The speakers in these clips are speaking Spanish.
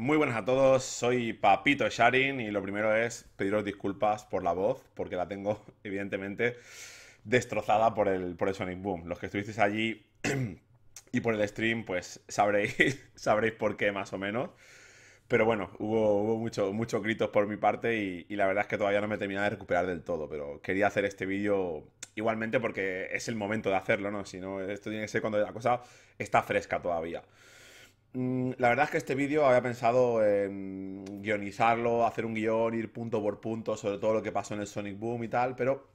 Muy buenas a todos, soy Papito Sharin y lo primero es pediros disculpas por la voz, porque la tengo evidentemente destrozada por el, por el Sonic Boom. Los que estuvisteis allí y por el stream, pues sabréis, sabréis por qué más o menos. Pero bueno, hubo, hubo muchos gritos por mi parte y, y, la verdad es que todavía no me he terminado de recuperar del todo, pero quería hacer este vídeo igualmente porque es el momento de hacerlo, ¿no? Si no, esto tiene que ser cuando la cosa está fresca todavía. Mm, la verdad es que este vídeo había pensado en guionizarlo, hacer un guión, ir punto por punto sobre todo lo que pasó en el Sonic Boom y tal, pero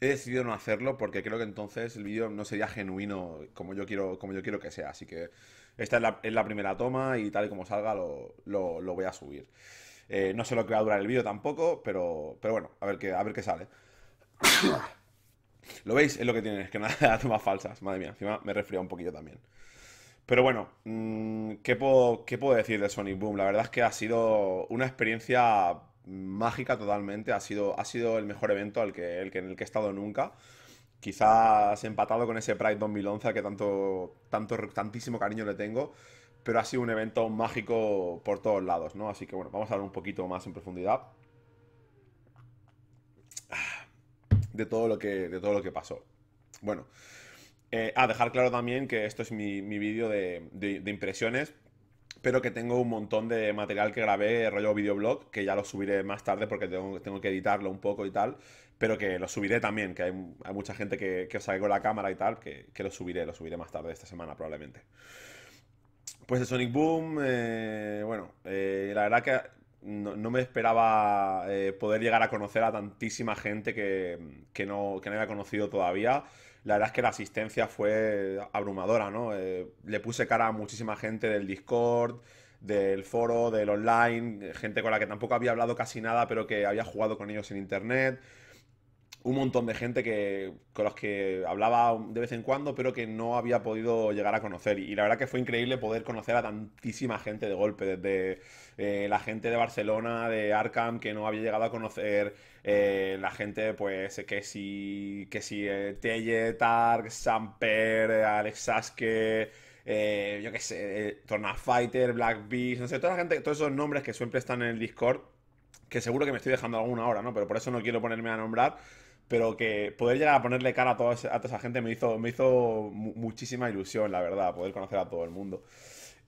he decidido no hacerlo porque creo que entonces el vídeo no sería genuino como yo quiero, como yo quiero que sea. Así que esta es la, primera toma y tal y como salga lo, voy a subir. Eh, no sé lo que va a durar el vídeo tampoco, pero, bueno, a ver, qué, a ver qué sale. ¿Lo veis? Es lo que tiene, es que nada, tomas falsas. Madre mía, encima me he resfriado un poquillo también. Pero bueno, mm, ¿qué puedo, decir de Sonic Boom? La verdad es que ha sido una experiencia mágica totalmente. Ha sido, ha sido el mejor evento al que, el en el que he estado nunca. Quizás empatado con ese Pride 2011 al que tanto, tanto, tantísimo cariño le tengo. Pero ha sido un evento mágico por todos lados, ¿no? Así que bueno, vamos a hablar un poquito más en profundidad ah, de todo lo que, de todo lo que pasó. Bueno, eh, a dejar claro también que esto es mi, vídeo de, impresiones, pero que tengo un montón de material que grabé, rollo videoblog, que ya lo subiré más tarde porque tengo, tengo que editarlo un poco y tal, pero que lo subiré también, que hay, mucha gente que, que sale con la cámara y tal, que, lo subiré, lo subiré más tarde esta semana probablemente. Pues de Sonic Boom, eh, bueno, eh, la verdad que no, me esperaba poder llegar a conocer a tantísima gente que, no, que no había conocido todavía la verdad es que la asistencia fue abrumadora, ¿no? Eh, le puse cara a muchísima gente del Discord, del foro, del online, gente con la que tampoco había hablado casi nada, pero que había jugado con ellos en internet un montón de gente que, con los que hablaba de vez en cuando, pero que no había podido llegar a conocer. Y, la verdad que fue increíble poder conocer a tantísima gente de golpe, desde eh, la gente de Barcelona, de Arkham, que no había llegado a conocer, eh, la gente, pues, que si, que si eh, Telle, Tark, Samper, Alex Saske... yo qué sé, Tornafighter, Black Beast, no sé, toda la gente, todos esos nombres que siempre están en el Discord, que seguro que me estoy dejando alguna hora, ¿no? Pero por eso no quiero ponerme a nombrar pero que poder llegar a ponerle cara a toda, esa, gente me hizo, me hizo muchísima ilusión, la verdad, poder conocer a todo el mundo.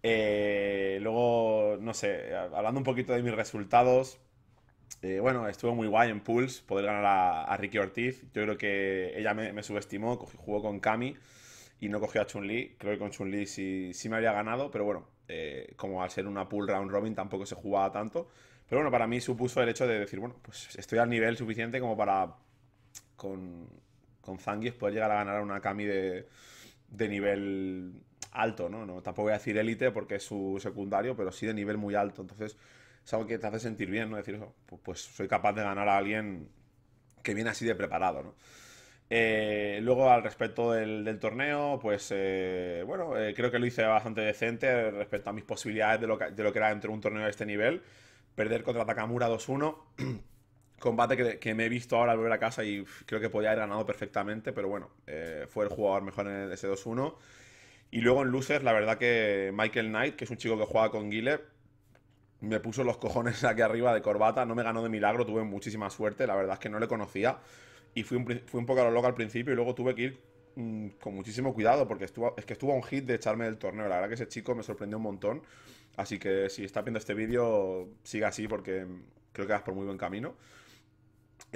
Eh, luego, no sé, hablando un poquito de mis resultados, eh, bueno, estuvo muy guay en pools poder ganar a, Ricky Ortiz. Yo creo que ella me, subestimó, jugó con Cami y no cogió a Chun-Li. Creo que con Chun-Li sí, sí, me había ganado, pero bueno, eh, como al ser una pool round robin tampoco se jugaba tanto. Pero bueno, para mí supuso el hecho de decir, bueno, pues estoy al nivel suficiente como para con, con Zangief poder llegar a ganar una Kami de, de nivel alto, ¿no? ¿no? Tampoco voy a decir élite porque es su secundario, pero sí de nivel muy alto. Entonces, es algo que te hace sentir bien, ¿no? Decir, oh, pues, pues, soy capaz de ganar a alguien que viene así de preparado, ¿no? Eh, luego, al respecto del, torneo, pues eh, bueno, eh, creo que lo hice bastante decente respecto a mis posibilidades de lo que, de lo que era dentro de un torneo de este nivel. Perder contra Takamura 2-1. combate que, me he visto ahora al volver a casa y creo que podía haber ganado perfectamente, pero bueno, eh, fue el jugador mejor en el S2-1. Y luego en Losers, la verdad que Michael Knight, que es un chico que juega con Guile, me puso los cojones aquí arriba de corbata, no me ganó de milagro, tuve muchísima suerte, la verdad es que no le conocía y fui un, un poco a lo loco al principio y luego tuve que ir mm, con muchísimo cuidado porque estuvo, es que estuvo a un hit de echarme del torneo, la verdad que ese chico me sorprendió un montón, así que si está viendo este vídeo, siga así porque creo que vas por muy buen camino.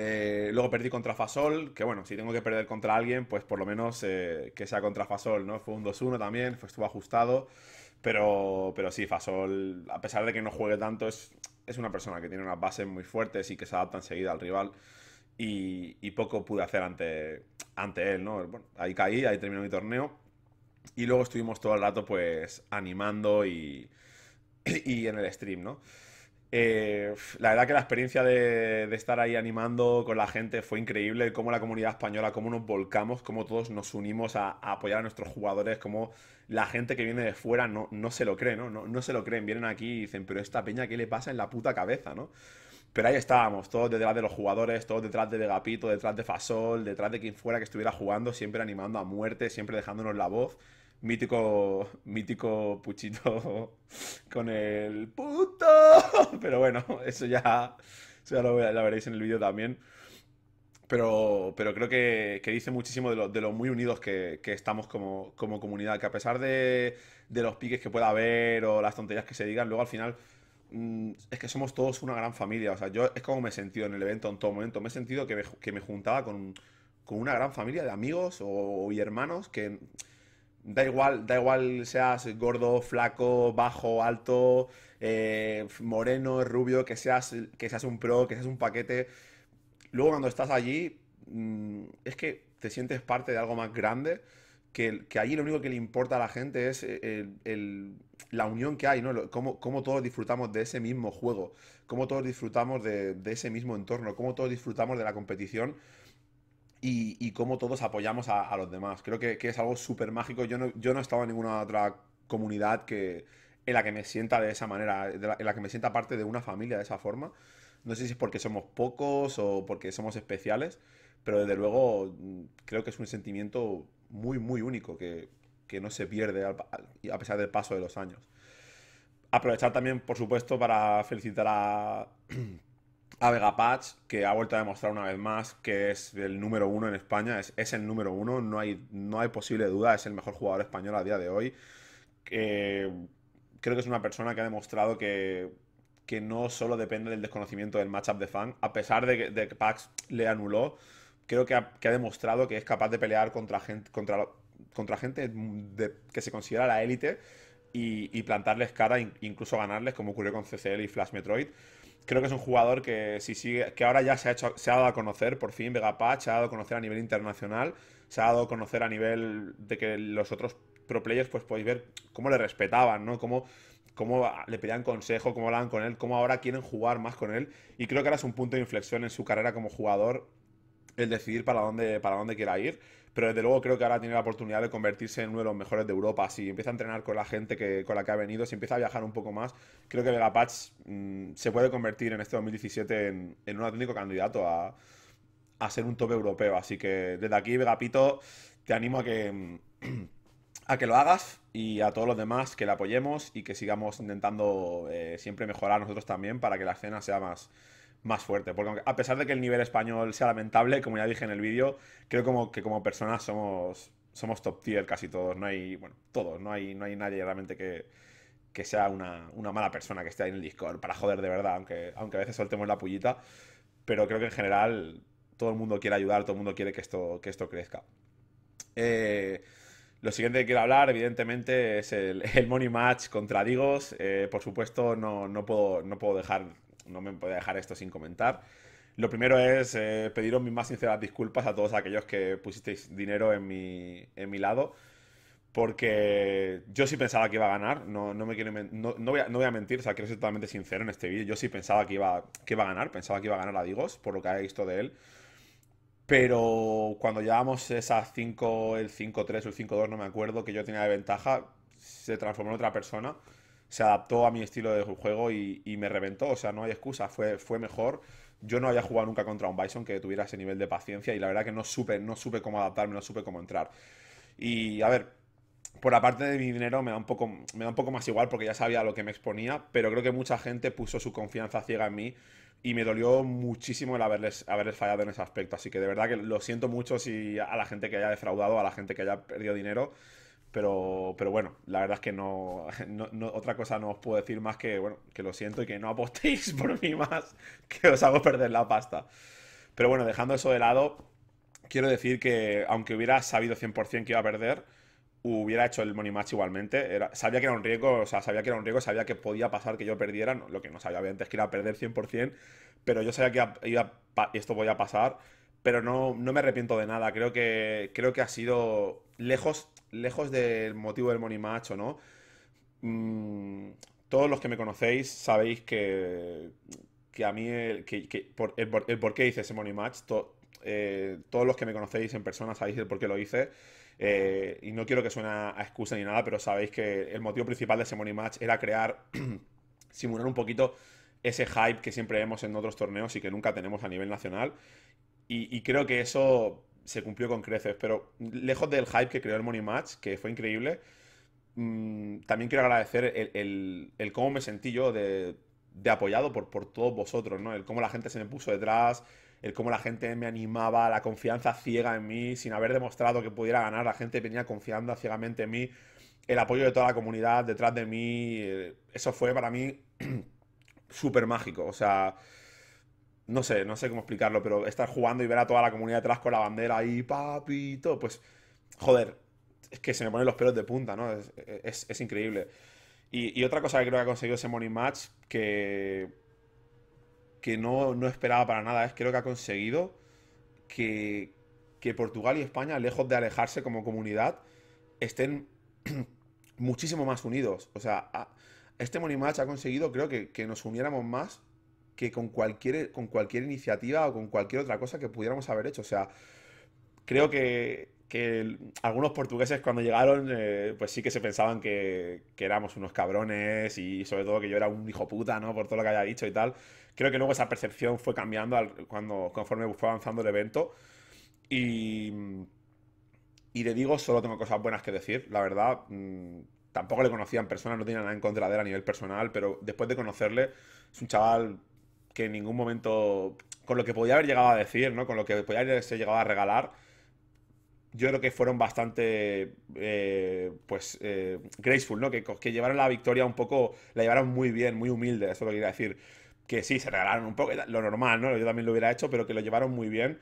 Eh, luego perdí contra Fasol, que bueno, si tengo que perder contra alguien, pues por lo menos eh, que sea contra Fasol, ¿no? Fue un 2-1 también, fue, estuvo ajustado. Pero, pero sí, Fasol, a pesar de que no juegue tanto, es, es una persona que tiene unas bases muy fuertes y que se adapta enseguida al rival. Y, poco pude hacer ante, ante él, ¿no? ahí caí, ahí terminó mi torneo. Y luego estuvimos todo el rato, pues, animando y, y en el stream, ¿no? Eh, la verdad que la experiencia de, estar ahí animando con la gente fue increíble, cómo la comunidad española, cómo nos volcamos, cómo todos nos unimos a, apoyar a nuestros jugadores, cómo la gente que viene de fuera no, no se lo cree, ¿no? ¿no? se lo creen, vienen aquí y dicen, pero esta peña, ¿qué le pasa en la puta cabeza, ¿no? Pero ahí estábamos, todos detrás de los jugadores, todos detrás de Vegapito, detrás de Fasol, detrás de quien fuera que estuviera jugando, siempre animando a muerte, siempre dejándonos la voz mítico, mítico puchito con el puto. Pero bueno, eso ya, eso lo, veréis en el vídeo también. Pero, pero creo que, dice muchísimo de lo, de lo muy unidos que, estamos como, comunidad. Que a pesar de, los piques que pueda haber o las tonterías que se digan, luego al final mm, es que somos todos una gran familia. O sea, yo es como me he sentido en el evento en todo momento. Me he sentido que me, que me juntaba con, con, una gran familia de amigos o, y hermanos que, Da igual, da igual seas gordo, flaco, bajo, alto, eh, moreno, rubio, que seas, que seas un pro, que seas un paquete. Luego cuando estás allí, mm, es que te sientes parte de algo más grande, que, que allí lo único que le importa a la gente es eh, la unión que hay, ¿no? Cómo, todos disfrutamos de ese mismo juego, cómo todos disfrutamos de, de ese mismo entorno, cómo todos disfrutamos de la competición y, cómo todos apoyamos a, los demás. Creo que, es algo súper mágico. Yo no, yo no he estado en ninguna otra comunidad que, en la que me sienta de esa manera, en la que me sienta parte de una familia de esa forma. No sé si es porque somos pocos o porque somos especiales, pero desde luego mm, creo que es un sentimiento muy, muy único que, que no se pierde a pesar del paso de los años. Aprovechar también, por supuesto, para felicitar a, a Vegapatch, que ha vuelto a demostrar una vez más que es el número uno en España, es, el número uno, no hay, no hay posible duda, es el mejor jugador español a día de hoy. Eh, creo que es una persona que ha demostrado que, que no solo depende del desconocimiento del matchup de fan, a pesar de que, de Pax le anuló, creo que ha, demostrado que es capaz de pelear contra gente, contra, gente que se considera la élite y, y plantarles cara, incluso ganarles, como ocurrió con CCL y Flash Metroid creo que es un jugador que si sigue, que ahora ya se ha, hecho, se ha dado a conocer, por fin, Vegapatch se ha dado a conocer a nivel internacional, se ha dado a conocer a nivel de que los otros pro players, pues podéis ver cómo le respetaban, ¿no? Cómo, le pedían consejo, cómo hablaban con él, cómo ahora quieren jugar más con él. Y creo que ahora es un punto de inflexión en su carrera como jugador el decidir para dónde, para dónde quiera ir pero desde luego creo que ahora tiene la oportunidad de convertirse en uno de los mejores de Europa. Si empieza a entrenar con la gente con la que ha venido, si empieza a viajar un poco más, creo que Vegapatch mm, se puede convertir en este 2017 en, un auténtico candidato a, ser un top europeo. Así que desde aquí, Vegapito, te animo a que, mm, a que lo hagas y a todos los demás que le apoyemos y que sigamos intentando eh, siempre mejorar nosotros también para que la escena sea más más fuerte. Porque a pesar de que el nivel español sea lamentable, como ya dije en el vídeo, creo como que como personas somos, somos top tier casi todos. No hay, bueno, todos, no hay, no hay nadie realmente que, sea una, mala persona que esté ahí en el Discord para joder de verdad, aunque, aunque a veces soltemos la pullita. Pero creo que en general todo el mundo quiere ayudar, todo el mundo quiere que esto, que esto crezca. Eh, lo siguiente que quiero hablar, evidentemente, es el, Money Match contra Digos. Eh, por supuesto, no, puedo, no puedo dejar no me puede dejar esto sin comentar. Lo primero es eh, pediros mis más sinceras disculpas a todos aquellos que pusisteis dinero en mi, lado, porque yo sí pensaba que iba a ganar, no, me quiero, no, voy a, mentir, o sea, quiero ser totalmente sincero en este vídeo, yo sí pensaba que iba, que iba a ganar, pensaba que iba a ganar a Digos, por lo que he visto de él, pero cuando llevamos esa 5, el 5-3 o el 5-2, no me acuerdo, que yo tenía de ventaja, se transformó en otra persona se adaptó a mi estilo de juego y, me reventó. O sea, no hay excusa, fue, fue mejor. Yo no había jugado nunca contra un Bison que tuviera ese nivel de paciencia y la verdad que no supe, no supe cómo adaptarme, no supe cómo entrar. Y a ver, por aparte de mi dinero me da, un poco, me da un poco más igual porque ya sabía lo que me exponía, pero creo que mucha gente puso su confianza ciega en mí y me dolió muchísimo el haberles, haberles fallado en ese aspecto. Así que de verdad que lo siento mucho si a la gente que haya defraudado, a la gente que haya perdido dinero. Pero, pero bueno, la verdad es que no, otra cosa no os puedo decir más que, bueno, que lo siento y que no apostéis por mí más, que os hago perder la pasta. Pero bueno, dejando eso de lado, quiero decir que aunque hubiera sabido 100% que iba a perder, hubiera hecho el money match igualmente. Era, sabía que era un riesgo, o sea, sabía que era un riesgo, sabía que podía pasar que yo perdiera, lo que no sabía antes es que iba a perder 100%, pero yo sabía que esto podía pasar, pero no, no me arrepiento de nada. Creo que, creo que ha sido lejos lejos del motivo del Money Match o no, mm, todos los que me conocéis sabéis que, que a mí, el, que, por, qué hice ese Money Match, eh, todos los que me conocéis en persona sabéis el por qué lo hice. Eh, y no quiero que suene a excusa ni nada, pero sabéis que el motivo principal de ese Money Match era crear, simular un poquito ese hype que siempre vemos en otros torneos y que nunca tenemos a nivel nacional. y creo que eso se cumplió con creces, pero lejos del hype que creó el Money Match, que fue increíble, mm, también quiero agradecer el, cómo me sentí yo de, apoyado por, por, todos vosotros, ¿no? El cómo la gente se me puso detrás, el cómo la gente me animaba, la confianza ciega en mí, sin haber demostrado que pudiera ganar, la gente venía confiando ciegamente en mí, el apoyo de toda la comunidad detrás de mí, eh, eso fue para mí súper mágico, o sea no sé, no sé cómo explicarlo, pero estar jugando y ver a toda la comunidad atrás con la bandera ahí, papito, pues, joder, es que se me ponen los pelos de punta, ¿no? Es, increíble. Y, otra cosa que creo que ha conseguido ese Morning Match que, que no, esperaba para nada es creo que ha conseguido que, Portugal y España, lejos de alejarse como comunidad, estén muchísimo más unidos. O sea, este Money Match ha conseguido, creo que, que nos uniéramos más que con cualquier, con cualquier iniciativa o con cualquier otra cosa que pudiéramos haber hecho. O sea, creo que, que algunos portugueses cuando llegaron, eh, pues sí que se pensaban que, éramos unos cabrones y sobre todo que yo era un hijo puta, ¿no? Por todo lo que haya dicho y tal. Creo que luego esa percepción fue cambiando cuando, conforme fue avanzando el evento. Y, y le digo, solo tengo cosas buenas que decir, la verdad. Mm, tampoco le conocían personas no tenía nada en contra de él a nivel personal, pero después de conocerle, es un chaval que en ningún momento, con lo que podía haber llegado a decir, ¿no? Con lo que podía haberse llegado a regalar, yo creo que fueron bastante, eh, pues, eh, graceful, ¿no? Que, que llevaron la victoria un poco, la llevaron muy bien, muy humilde, eso lo quería decir. Que sí, se regalaron un poco, lo normal, ¿no? Yo también lo hubiera hecho, pero que lo llevaron muy bien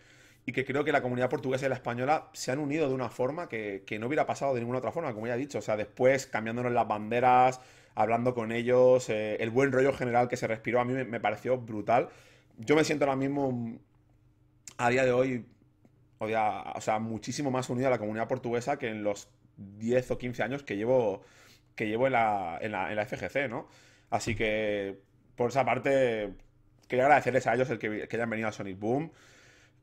y que creo que la comunidad portuguesa y la española se han unido de una forma que, no hubiera pasado de ninguna otra forma, como ya he dicho. O sea, después cambiándonos las banderas, hablando con ellos, eh, el buen rollo general que se respiró a mí me, pareció brutal. Yo me siento ahora mismo, a día de hoy, o, o sea, muchísimo más unido a la comunidad portuguesa que en los 10 o 15 años que llevo, que llevo en, la, FGC, ¿no? Así que, por esa parte, quería agradecerles a ellos el que, que hayan venido a Sonic Boom.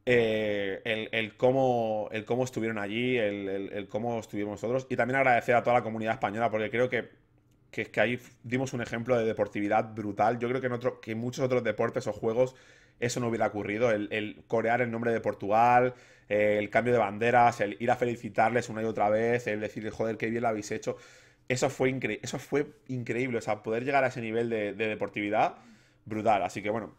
Eh, el, cómo, el cómo estuvieron allí, el, cómo estuvimos nosotros. Y también agradecer a toda la comunidad española, porque creo que, que, ahí dimos un ejemplo de deportividad brutal. Yo creo que en, otro, que muchos otros deportes o juegos eso no hubiera ocurrido. El, corear el nombre de Portugal, eh, el cambio de banderas, el ir a felicitarles una y otra vez, el decir, joder, qué bien lo habéis hecho. Eso fue, eso fue increíble. O sea, poder llegar a ese nivel de deportividad, brutal. Así que bueno,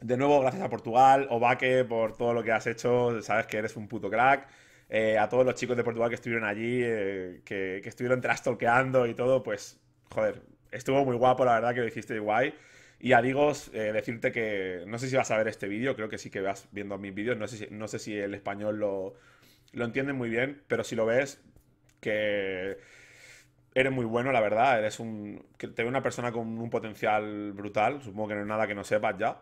de nuevo, gracias a Portugal, Obaque, por todo lo que has hecho. Sabes que eres un puto crack. Eh, a todos los chicos de Portugal que estuvieron allí, eh, que, que, estuvieron trastolqueando y todo, pues, joder, estuvo muy guapo, la verdad que lo hiciste guay. Y a Digos, eh, decirte que no sé si vas a ver este vídeo, creo que sí que vas viendo mis vídeos, no sé si, no sé si el español lo, lo entiende muy bien, pero si lo ves, que eres muy bueno, la verdad, eres un... te veo una persona con un potencial brutal, supongo que no es nada que no sepas ya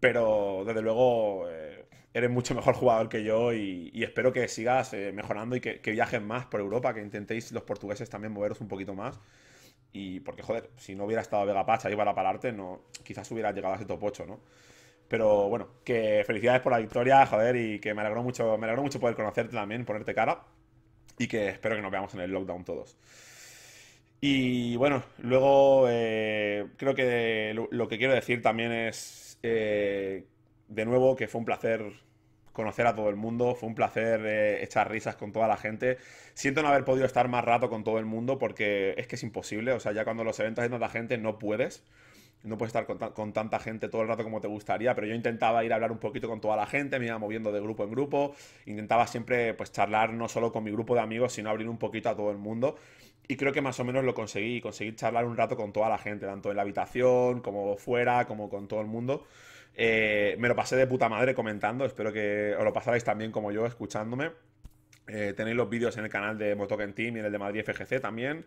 pero desde luego eh, eres mucho mejor jugador que yo y, espero que sigas eh, mejorando y que, viajes más por Europa, que intentéis los portugueses también moveros un poquito más. Y porque, joder, si no hubiera estado Vega Pacha ahí para pararte, no, quizás hubiera llegado a ese top 8, ¿no? Pero bueno, que felicidades por la victoria, joder, y que me alegró mucho, me mucho poder conocerte también, ponerte cara. Y que espero que nos veamos en el lockdown todos. Y bueno, luego eh, creo que lo que quiero decir también es eh, de nuevo que fue un placer conocer a todo el mundo, fue un placer eh, echar risas con toda la gente. Siento no haber podido estar más rato con todo el mundo porque es que es imposible, o sea, ya cuando los eventos hay tanta gente no puedes no puedes estar con, tanta gente todo el rato como te gustaría, pero yo intentaba ir a hablar un poquito con toda la gente, me iba moviendo de grupo en grupo, intentaba siempre pues charlar no solo con mi grupo de amigos, sino abrir un poquito a todo el mundo. Y creo que más o menos lo conseguí, conseguí charlar un rato con toda la gente, tanto en la habitación como fuera, como con todo el mundo. Eh, me lo pasé de puta madre comentando, espero que os lo pasarais también como yo escuchándome. Eh, tenéis los vídeos en el canal de Motoken Team y en el de Madrid FGC también.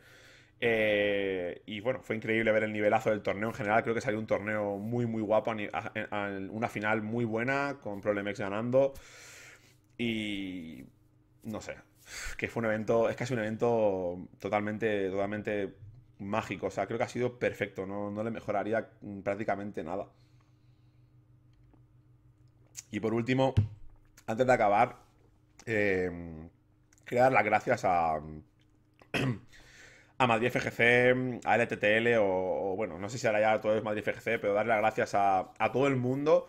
Eh, y bueno, fue increíble ver el nivelazo del torneo en general. Creo que salió un torneo muy, muy guapo, una final muy buena, con Problemex ganando. Y no sé, que fue un evento, es casi un evento totalmente, totalmente mágico. O sea, creo que ha sido perfecto, no, no le mejoraría prácticamente nada. Y por último, antes de acabar, eh, quería dar las gracias a. a Madrid FGC, a LTTL o, bueno, no sé si ahora ya todo es Madrid FGC, pero darle las gracias a, todo el mundo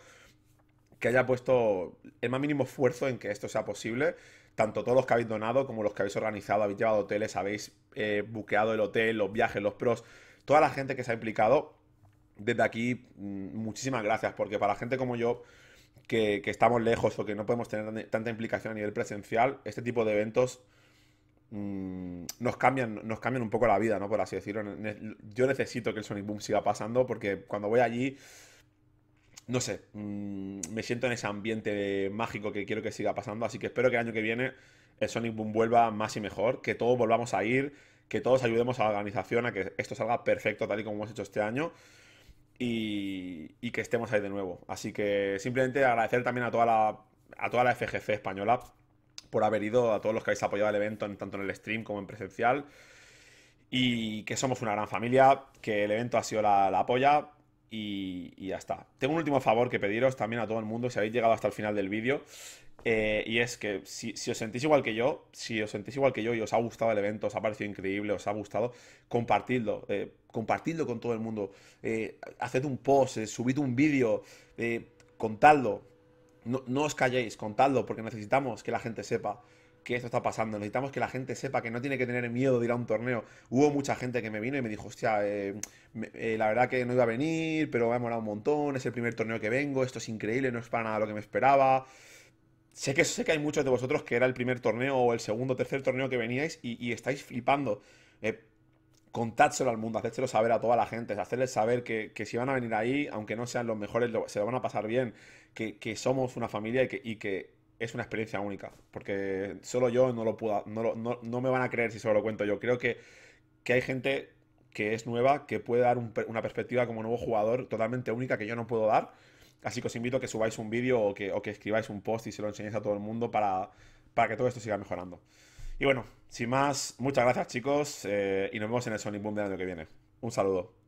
que haya puesto el más mínimo esfuerzo en que esto sea posible. Tanto todos los que habéis donado como los que habéis organizado, habéis llevado hoteles, habéis eh, buqueado el hotel, los viajes, los pros, toda la gente que se ha implicado. Desde aquí, mm, muchísimas gracias, porque para gente como yo, que, que estamos lejos o que no podemos tener tanta implicación a nivel presencial, este tipo de eventos Mm, nos, cambian, nos cambian un poco la vida, ¿no? Por así decirlo. Yo necesito que el Sonic Boom siga pasando porque cuando voy allí, no sé, mm, me siento en ese ambiente mágico que quiero que siga pasando. Así que espero que el año que viene el Sonic Boom vuelva más y mejor, que todos volvamos a ir, que todos ayudemos a la organización a que esto salga perfecto tal y como hemos hecho este año. Y, que estemos ahí de nuevo. Así que simplemente agradecer también a toda la, a toda la FGC española por haber ido, a todos los que habéis apoyado el evento, tanto en el stream como en presencial. Y que somos una gran familia, que el evento ha sido la, la polla y, ya está. Tengo un último favor que pediros también a todo el mundo, si habéis llegado hasta el final del vídeo, eh, y es que si, os sentís igual que yo, si os sentís igual que yo y os ha gustado el evento, os ha parecido increíble, os ha gustado, compartidlo, eh, compartidlo con todo el mundo, eh, haced un post, eh, subid un vídeo, contadlo, no, os calléis, contadlo, porque necesitamos que la gente sepa que esto está pasando. Necesitamos que la gente sepa que no tiene que tener miedo de ir a un torneo. Hubo mucha gente que me vino y me dijo, hostia, eh, eh, la verdad que no iba a venir, pero me ha molado un montón, es el primer torneo que vengo, esto es increíble, no es para nada lo que me esperaba. Sé que, sé que hay muchos de vosotros que era el primer torneo o el segundo, tercer torneo que veníais y, estáis flipando. Eh, contárselo al mundo, hacérselo saber a toda la gente, hacerles saber que, si van a venir ahí, aunque no sean los mejores, se lo van a pasar bien, que, somos una familia y que, es una experiencia única, porque solo yo no lo puedo, no, me van a creer si solo lo cuento yo. Creo que, hay gente que es nueva, que puede dar una perspectiva como nuevo jugador totalmente única que yo no puedo dar, así que os invito a que subáis un vídeo o que, escribáis un post y se lo enseñéis a todo el mundo para, para que todo esto siga mejorando. Y bueno, sin más, muchas gracias chicos eh, y nos vemos en el Sonic Boom del año que viene. Un saludo.